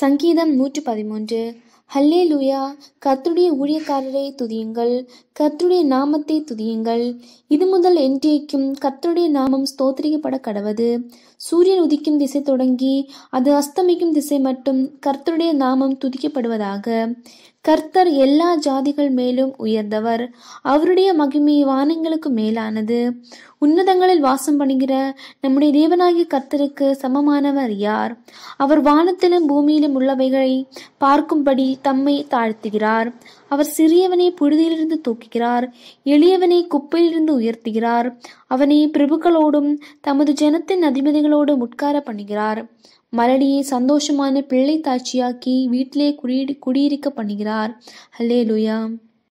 சங்கீதம் நூற்று பதிமூன்று ஹல்லே லூயா கத்துடைய ஊழியக்காரரை துதியுங்கள் கத்துடைய நாமத்தை துதியுங்கள் இது முதல் என்றைக்கும் கத்துடைய நாமம் ஸ்தோத்திரிக்கப்பட கடவது சூரியன் உதிக்கும் திசை தொடங்கி அது அஸ்தமிக்கும் திசை மட்டும் கர்த்தருடைய நாமம் துதிக்கப்படுவதாக கர்த்தர் எல்லா ஜாதிகள் மேலும் உயர்ந்தவர் அவருடைய மகிமை வானங்களுக்கு மேலானது உன்னதங்களில் வாசம் பண்ணுகிற நம்முடைய தேவனாகிய கர்த்தருக்கு சமமானவர் யார் அவர் வானத்திலும் பூமியிலும் உள்ளவைகளை பார்க்கும்படி தம்மை தாழ்த்துகிறார் அவர் சிறியவனை புழுதியிலிருந்து தூக்குகிறார் எளியவனை குப்பையிலிருந்து உயர்த்துகிறார் அவனை பிரபுக்களோடும் தமது ஜனத்தின் அதிபதிகளோடும் உட்கார பண்ணுகிறார் மரடியை சந்தோஷமான பிள்ளை தாட்சியாக்கி வீட்டிலே குடியிரு குடியிருக்க பண்ணுகிறார் ஹல்லே லுயா